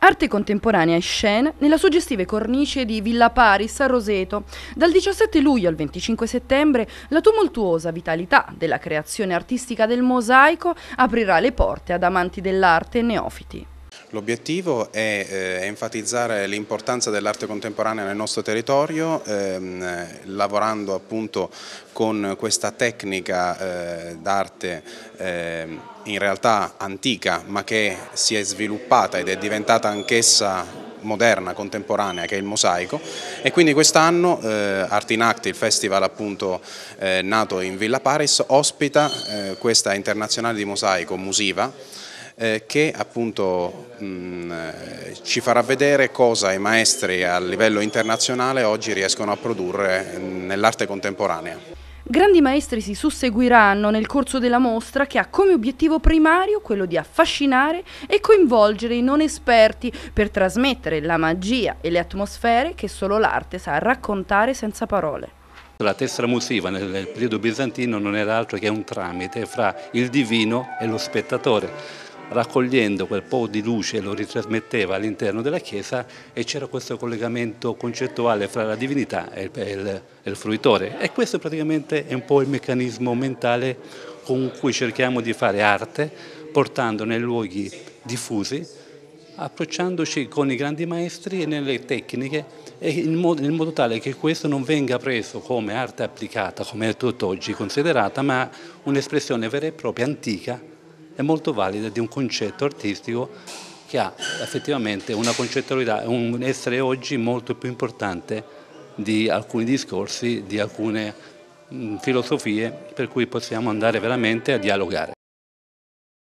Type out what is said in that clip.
Arte contemporanea e scena nella suggestive cornice di Villa Paris a Roseto. Dal 17 luglio al 25 settembre la tumultuosa vitalità della creazione artistica del mosaico aprirà le porte ad amanti dell'arte e neofiti. L'obiettivo è eh, enfatizzare l'importanza dell'arte contemporanea nel nostro territorio, ehm, lavorando appunto con questa tecnica eh, d'arte eh, in realtà antica, ma che si è sviluppata ed è diventata anch'essa moderna, contemporanea che è il mosaico e quindi quest'anno eh, Art in Act, il festival appunto eh, nato in Villa Paris, ospita eh, questa internazionale di mosaico Musiva eh, che appunto mh, ci farà vedere cosa i maestri a livello internazionale oggi riescono a produrre nell'arte contemporanea. Grandi maestri si susseguiranno nel corso della mostra che ha come obiettivo primario quello di affascinare e coinvolgere i non esperti per trasmettere la magia e le atmosfere che solo l'arte sa raccontare senza parole. La tessera musiva nel periodo bizantino non era altro che un tramite fra il divino e lo spettatore raccogliendo quel po' di luce lo ritrasmetteva all'interno della chiesa e c'era questo collegamento concettuale fra la divinità e il, e il fruitore e questo praticamente è un po' il meccanismo mentale con cui cerchiamo di fare arte portando nei luoghi diffusi approcciandoci con i grandi maestri e nelle tecniche e in modo, in modo, tale che questo non venga preso come arte applicata, come è tutt'oggi considerata, ma un'espressione vera e propria, antica, è molto valida di un concetto artistico che ha effettivamente una concettualità, un essere oggi molto più importante di alcuni discorsi, di alcune filosofie per cui possiamo andare veramente a dialogare.